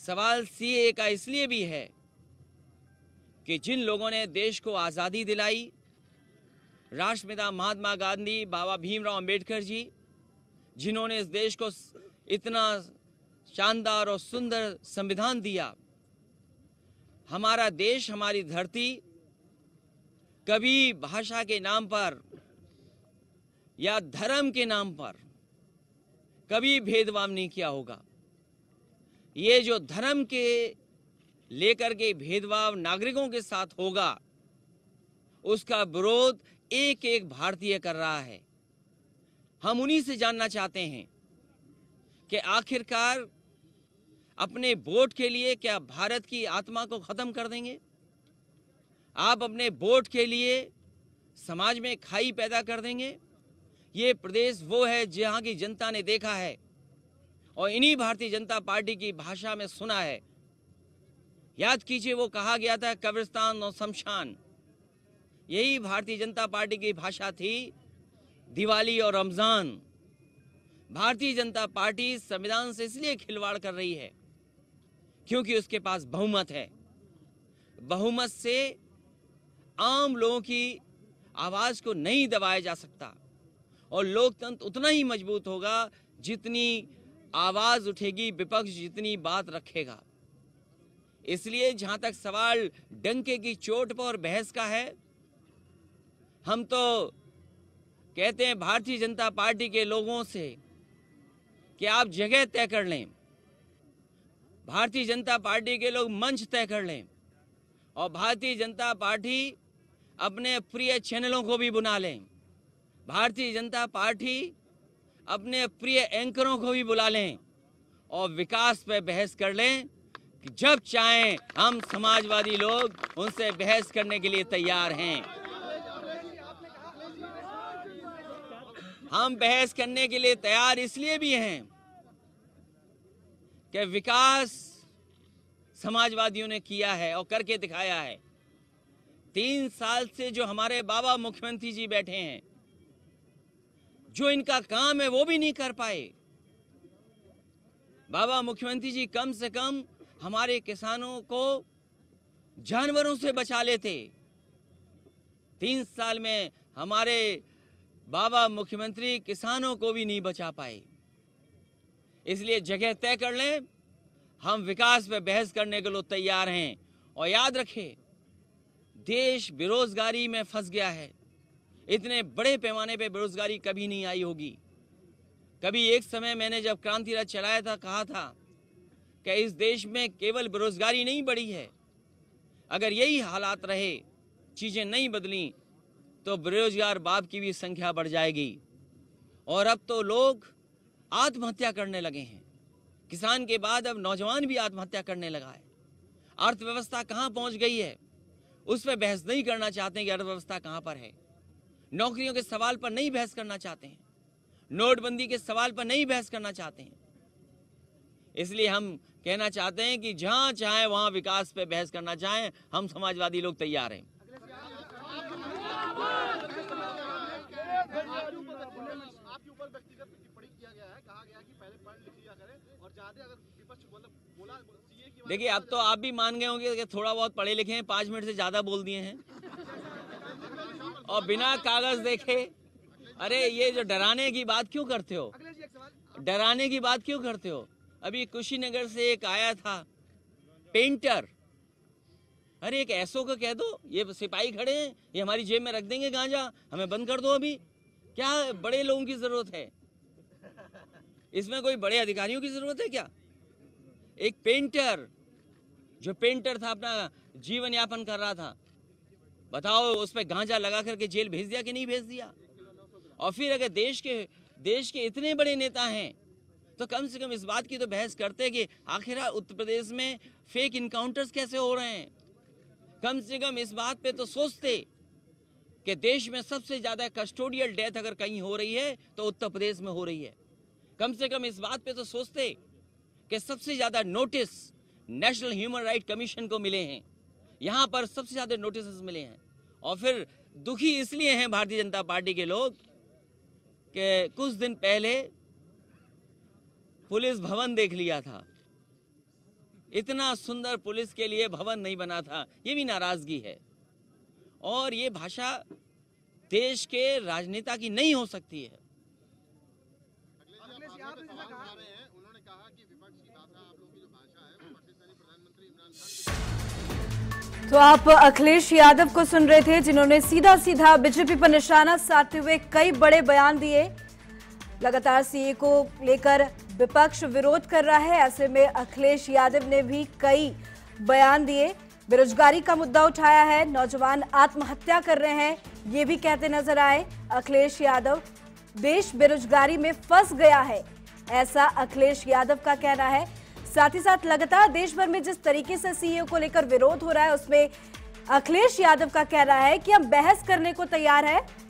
सवाल ए का इसलिए भी है कि जिन लोगों ने देश को आज़ादी दिलाई राष्ट्रपिता महात्मा गांधी बाबा भीमराव अंबेडकर जी जिन्होंने इस देश को इतना शानदार और सुंदर संविधान दिया हमारा देश हमारी धरती कभी भाषा के नाम पर या धर्म के नाम पर कभी भेदभाव नहीं किया होगा ये जो धर्म के लेकर के भेदभाव नागरिकों के साथ होगा उसका विरोध एक एक भारतीय कर रहा है हम उन्हीं से जानना चाहते हैं कि आखिरकार अपने वोट के लिए क्या भारत की आत्मा को खत्म कर देंगे आप अपने वोट के लिए समाज में खाई पैदा कर देंगे ये प्रदेश वो है जहां की जनता ने देखा है और इन्हीं भारतीय जनता पार्टी की भाषा में सुना है याद कीजिए वो कहा गया था कब्रिस्तान और शमशान यही भारतीय जनता पार्टी की भाषा थी दिवाली और रमज़ान भारतीय जनता पार्टी संविधान से इसलिए खिलवाड़ कर रही है क्योंकि उसके पास बहुमत है बहुमत से आम लोगों की आवाज़ को नहीं दबाया जा सकता और लोकतंत्र उतना ही मजबूत होगा जितनी आवाज उठेगी विपक्ष जितनी बात रखेगा इसलिए जहां तक सवाल डंके की चोट पर बहस का है हम तो कहते हैं भारतीय जनता पार्टी के लोगों से कि आप जगह तय कर लें भारतीय जनता पार्टी के लोग मंच तय कर लें और भारतीय जनता पार्टी अपने प्रिय चैनलों को भी बुना लें भारतीय जनता पार्टी अपने प्रिय एंकरों को भी बुला लें और विकास पर बहस कर लें कि जब चाहें हम समाजवादी लोग उनसे बहस करने के लिए तैयार हैं हम बहस करने के लिए तैयार इसलिए भी हैं कि विकास समाजवादियों ने किया है और करके दिखाया है तीन साल से जो हमारे बाबा मुख्यमंत्री जी बैठे हैं जो इनका काम है वो भी नहीं कर पाए बाबा मुख्यमंत्री जी कम से कम हमारे किसानों को जानवरों से बचा लेते तीन साल में हमारे बाबा मुख्यमंत्री किसानों को भी नहीं बचा पाए इसलिए जगह तय कर लें हम विकास पर बहस करने के लिए तैयार हैं और याद रखें देश बेरोजगारी में फंस गया है इतने बड़े पैमाने पे बेरोजगारी कभी नहीं आई होगी कभी एक समय मैंने जब क्रांति रथ चलाया था कहा था कि इस देश में केवल बेरोजगारी नहीं बढ़ी है अगर यही हालात रहे चीज़ें नहीं बदली तो बेरोजगार बाप की भी संख्या बढ़ जाएगी और अब तो लोग आत्महत्या करने लगे हैं किसान के बाद अब नौजवान भी आत्महत्या करने लगा है अर्थव्यवस्था कहाँ पहुँच गई है उस पर बहस नहीं करना चाहते कि अर्थव्यवस्था कहाँ पर है नौकरियों के सवाल पर नहीं बहस करना चाहते हैं नोटबंदी के सवाल पर नहीं बहस करना चाहते हैं इसलिए हम कहना चाहते हैं कि जहां चाहे वहां विकास पर बहस करना चाहें हम समाजवादी लोग तैयार हैं देखिए अब तो आप भी मान गए होंगे कि थोड़ा बहुत पढ़े लिखे हैं पांच मिनट से ज्यादा बोल दिए हैं और बिना कागज देखे अरे ये जो डराने की बात क्यों करते हो डराने की बात क्यों करते हो अभी कुशीनगर से एक आया था पेंटर अरे एक ऐसो को कह दो ये सिपाही खड़े हैं ये हमारी जेब में रख देंगे गांजा हमें बंद कर दो अभी क्या बड़े लोगों की जरूरत है इसमें कोई बड़े अधिकारियों की जरूरत है क्या एक पेंटर जो पेंटर था अपना जीवन यापन कर रहा था बताओ उस पर गांजा लगा करके जेल भेज दिया कि नहीं भेज दिया और फिर अगर देश के देश के इतने बड़े नेता हैं तो कम से कम इस बात की तो बहस करते कि आखिर उत्तर प्रदेश में फेक इनकाउंटर्स कैसे हो रहे हैं कम से कम इस बात पे तो सोचते कि देश में सबसे ज़्यादा कस्टोडियल डेथ अगर कहीं हो रही है तो उत्तर प्रदेश में हो रही है कम से कम इस बात पे तो सोचते कि सबसे ज़्यादा notice National Human Right Commission को मिले हैं यहाँ पर सबसे ज़्यादा नोटिस मिले हैं और फिर दुखी इसलिए हैं भारतीय जनता पार्टी के लोग के कुछ दिन पहले पुलिस भवन देख लिया था इतना सुंदर पुलिस के लिए भवन नहीं बना था ये भी नाराज़गी है और ये भाषा देश के राजनेता की नहीं हो सकती है उन्होंने कहा कि भाषा आप लोगों की जो भाषा है वो पाकिस्तानी प्रधानमंत्री इमरान खान तो आप अखिलेश यादव को सुन रहे थे जिन्होंने सीधा सीधा बीजेपी पर निशाना साधते हुए कई बड़े बयान दिए लगातार सीए को लेकर विपक्ष विरोध कर रहा है ऐसे में अखिलेश यादव ने भी कई बयान दिए बेरोजगारी का मुद्दा उठाया है नौजवान आत्महत्या कर रहे हैं ये भी कहते नजर आए अखिलेश यादव देश बेरोजगारी में फंस गया है ऐसा अखिलेश यादव का कहना है साथ ही साथ लगातार देश भर में जिस तरीके से सीए को लेकर विरोध हो रहा है उसमें अखिलेश यादव का कहना है कि हम बहस करने को तैयार है